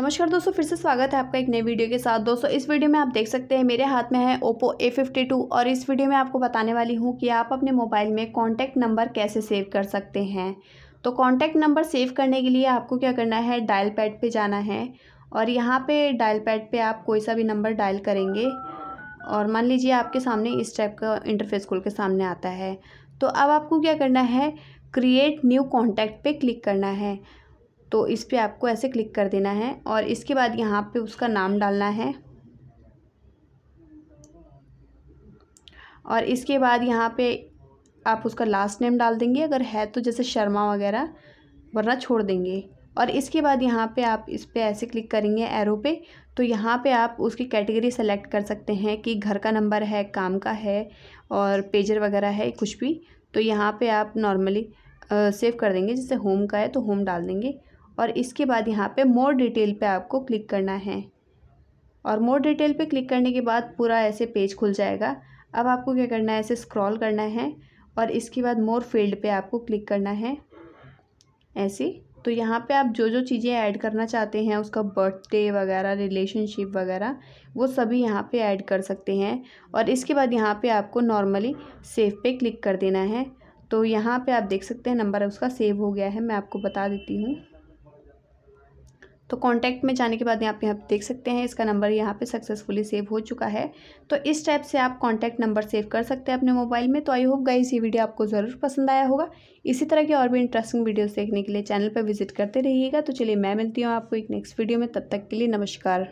नमस्कार दोस्तों फिर से स्वागत है आपका एक नई वीडियो के साथ दोस्तों इस वीडियो में आप देख सकते हैं मेरे हाथ में है ओप्पो ए फिफ्टी टू और इस वीडियो में आपको बताने वाली हूँ कि आप अपने मोबाइल में कॉन्टैक्ट नंबर कैसे सेव कर सकते हैं तो कॉन्टैक्ट नंबर सेव करने के लिए आपको क्या करना है डायल पैड पर जाना है और यहाँ पर डायल पैड पर आप कोई सा भी नंबर डायल करेंगे और मान लीजिए आपके सामने इस टाइप का इंटरफेस खुल के सामने आता है तो अब आपको क्या करना है क्रिएट न्यू कॉन्टैक्ट पर क्लिक करना है तो इस पर आपको ऐसे क्लिक कर देना है और इसके बाद यहाँ पे उसका नाम डालना है और इसके बाद यहाँ पे आप उसका लास्ट नेम डाल देंगे अगर है तो जैसे शर्मा वगैरह वरना छोड़ देंगे और इसके बाद यहाँ पे आप इस पर ऐसे क्लिक करेंगे एरो पे तो यहाँ पे आप उसकी कैटेगरी सेलेक्ट कर सकते हैं कि घर का नंबर है काम का है और पेजर वगैरह है कुछ भी तो यहाँ पे आप नॉर्मली सेव कर देंगे जैसे होम का है तो होम डाल देंगे और इसके बाद यहाँ पे मोर डिटेल पे आपको क्लिक करना है और मोर डिटेल पे क्लिक करने के बाद पूरा ऐसे पेज खुल जाएगा अब आपको क्या करना है ऐसे स्क्रॉल करना है और इसके बाद मोर फील्ड पे आपको क्लिक करना है ऐसे तो यहाँ पे आप जो जो चीज़ें ऐड करना चाहते हैं उसका बर्थडे वगैरह रिलेशनशिप वगैरह वो सभी यहाँ पे ऐड कर सकते हैं और इसके बाद यहाँ पे आपको नॉर्मली सेव पे क्लिक कर देना है तो यहाँ पे आप देख सकते हैं नंबर उसका सेव हो गया है मैं आपको बता देती हूँ तो कॉन्टैक्ट में जाने के बाद यहाँ पे आप देख सकते हैं इसका नंबर यहाँ पे सक्सेसफुली सेव हो चुका है तो इस टाइप से आप कॉन्टैक्ट नंबर सेव कर सकते हैं अपने मोबाइल में तो आई होप गाइस ये वीडियो आपको ज़रूर पसंद आया होगा इसी तरह की और भी इंटरेस्टिंग वीडियोस देखने के लिए चैनल पर विजिट करते रहिएगा तो चलिए मैं मिलती हूँ आपको एक नेक्स्ट वीडियो में तब तक के लिए नमस्कार